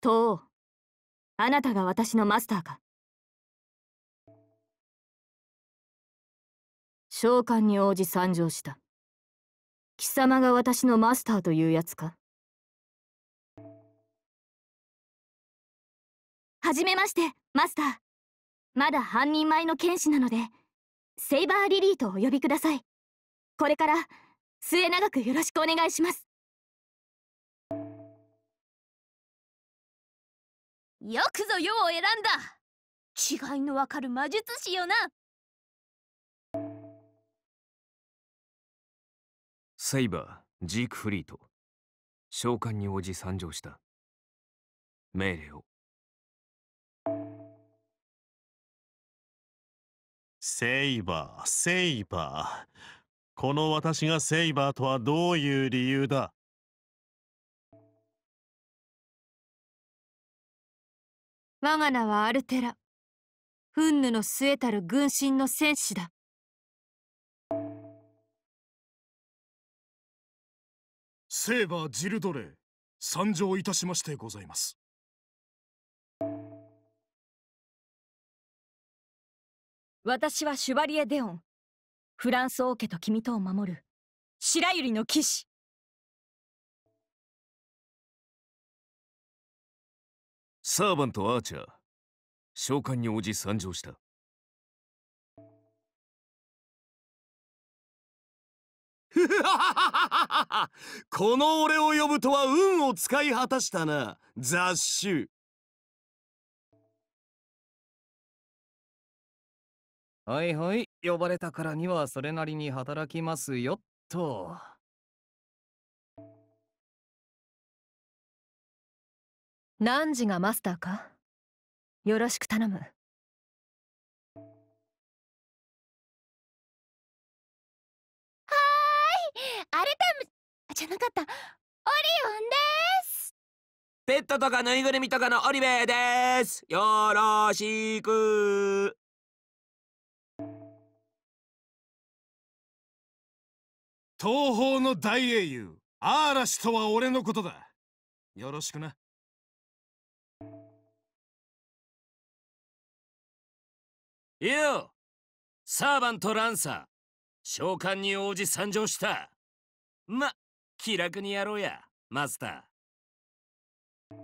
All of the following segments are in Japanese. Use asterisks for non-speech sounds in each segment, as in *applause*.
とあなたが私のマスターか召喚に応じ参上した貴様が私のマスターというやつかはじめましてマスターまだ半人前の剣士なのでセイバーリリーとお呼びくださいこれから末永くよろしくお願いしますよくぞ世を選んだ違いのわかる魔術師よなセイバー、ジークフリート召喚に応じ参上した命令をセイバー、セイバーこの私がセイバーとはどういう理由だ我が名はアルテラ。憤怒の末たる軍神の戦士だ。セーバー・ジルドレー、参上いたしましてございます。私はシュバリエ・デオン。フランス王家と君とを守る、白百合の騎士。サーバント・アーチャー召喚に応じ参上した *laughs* この俺を呼ぶとは運を使い果たしたな雑種はいはい呼ばれたからにはそれなりに働きますよっと。何時がマスターかよろしく頼む。はいアルテムじゃなかったオリオンですペットとかぬいぐるみとかのオリベーですよろしく東方の大英雄嵐とは俺のことだよろしくないよサーバントランサー召喚に応じ参上したま気楽にやろうやマスター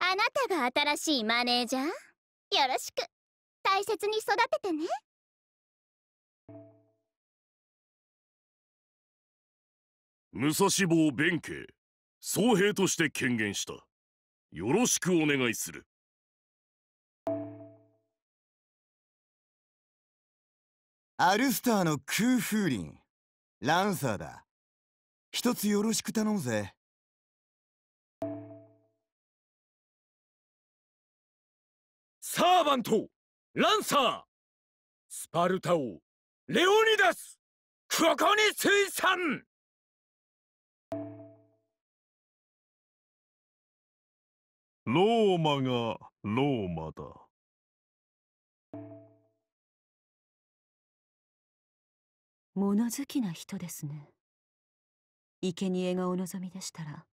あなたが新しいマネージャーよろしく大切に育ててね武蔵坊弁慶総兵として権限したよろしくお願いするアルスターの空風林ランサーだ一つよろしく頼むぜサーバントランサースパルタ王レオニダスここに水産ローマがローマだ。物好きな人ですね生贄がお望みでしたら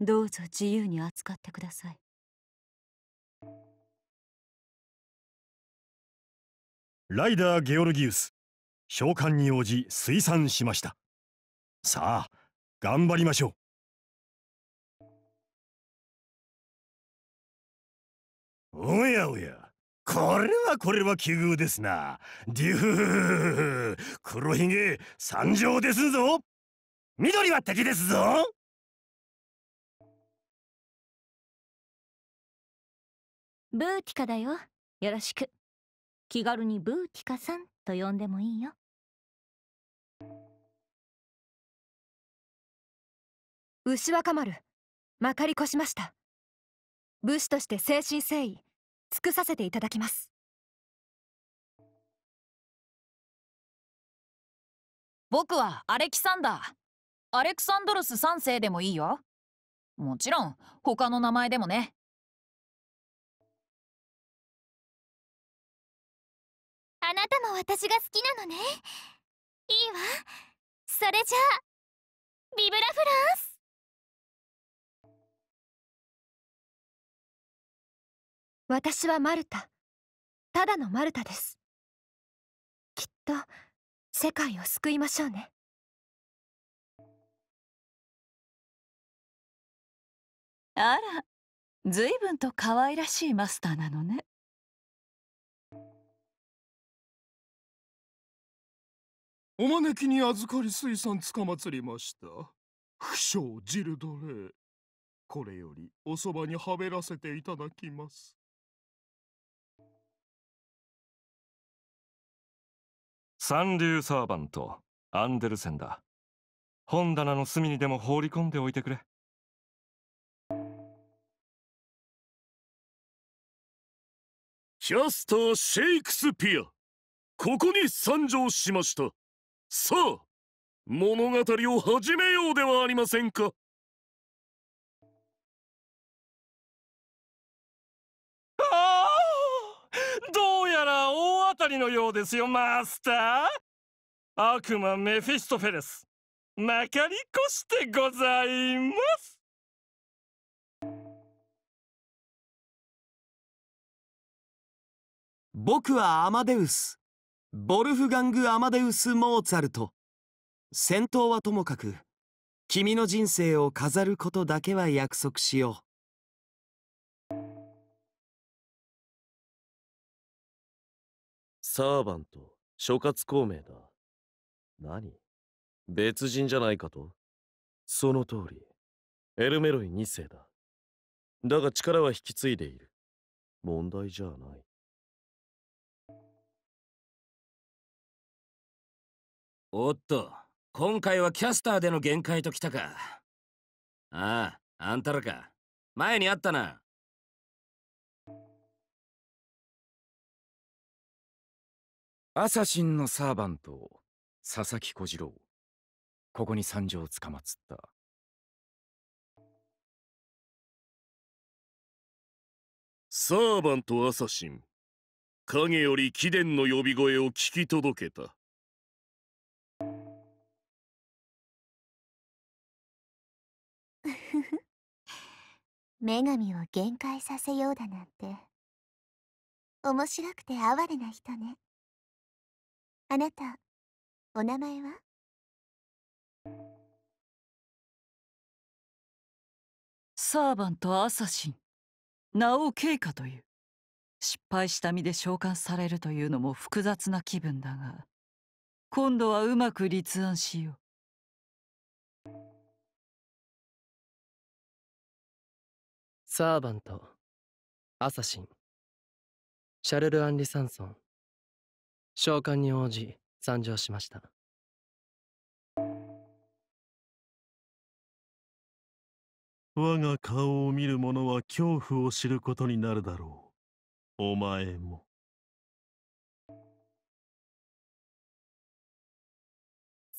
どうぞ自由に扱ってくださいライダー・ゲオルギウス召喚に応じ推産しましたさあ頑張りましょうおやおやこれはこれは奇遇ですな。デュフ黒ひげ参上ですぞ緑は敵ですぞブーティカだよ。よろしく。気軽にブーティカさんと呼んでもいいよ。牛若丸、まかりこしました。武士として誠心誠意、尽くさせていただきます僕はアレキサンダーアレクサンドロス3世でもいいよもちろん他の名前でもねあなたも私が好きなのねいいわそれじゃあビブラフランス私はマルタただのマルタですきっと世界を救いましょうねあら随分と可愛らしいマスターなのねお招きに預かり水産つかまつりました不祥ジルドレこれよりおそばにはべらせていただきます三流サーバントアンデルセンだ本棚の隅にでも放り込んでおいてくれキャスターシェイクスピアここに参上しましたさあ物語を始めようではありませんかたりのようですよマスター悪魔メフィストフェレスまかりこしてございます僕はアマデウスボルフガング・アマデウス・モーツァルト戦闘はともかく君の人生を飾ることだけは約束しようサーバント、諸葛孔明だ。何別人じゃないかとその通り。エルメロイ2世だ。だが力は引き継いでいる。問題じゃない。おっと、今回はキャスターでの限界ときたか。ああ、あんたらか。前にあったな。アサシンのサーバント佐々木小次郎ここに参上つかまつったサーバントアサシン影より貴殿の呼び声を聞き届けた *laughs* 女神を限界させようだなんて面白くて哀れな人ねあなた、お名前はサーバントアサシン、ナオウケイカという。失敗した身で召喚されるというのも複雑な気分だが、今度はうまく立案しよう。サーバント、アサシン、シャルル・アンリ・サンソン。召喚に応じ参上しました我が顔を見る者は恐怖を知ることになるだろうお前も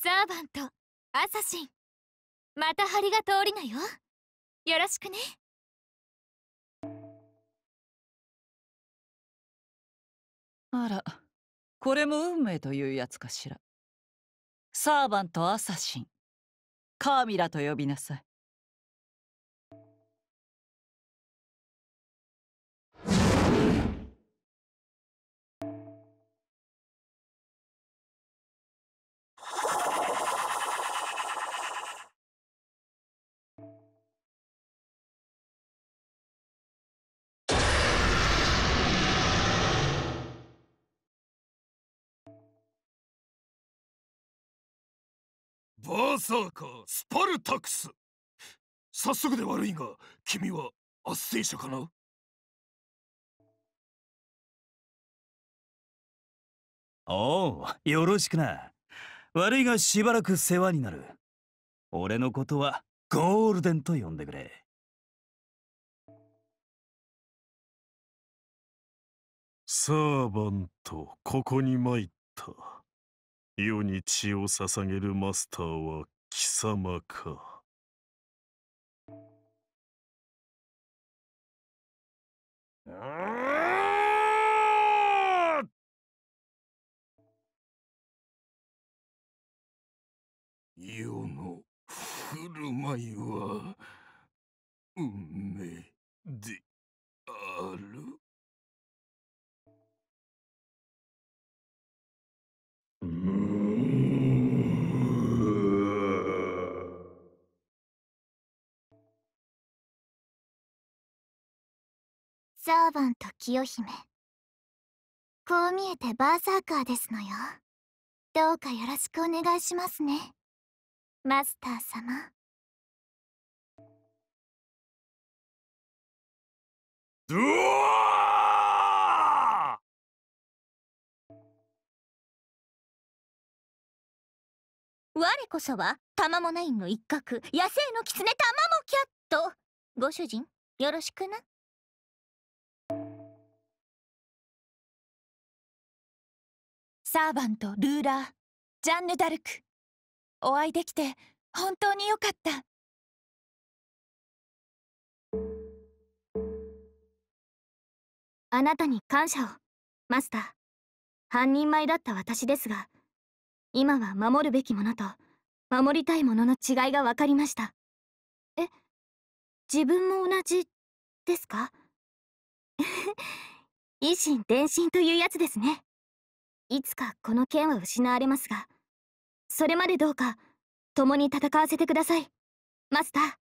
サーバントアサシンまた針が通りなよよろしくねあらこれも運命というやつかしらサーバントアサシンカーミラと呼びなさいーカースパルタクス早速で悪いが君は圧政者かなおうよろしくな悪いがしばらく世話になる俺のことはゴールデンと呼んでくれサーバントここに参った。世に血を捧げるマスターは貴様か。世の振る舞いは運命でシャーバンと清姫こう見えてバーサーカーですのよどうかよろしくお願いしますねマスター様わ我こそはタマモナインの一角野生の狐タマモキャットご主人よろしくなサーバントルーラージャンヌ・ダルクお会いできて本当によかったあなたに感謝をマスター半人前だった私ですが今は守るべきものと守りたいものの違いが分かりましたえ自分も同じですか維新 *laughs* 伝心というやつですねいつかこの剣は失われますがそれまでどうか共に戦わせてくださいマスター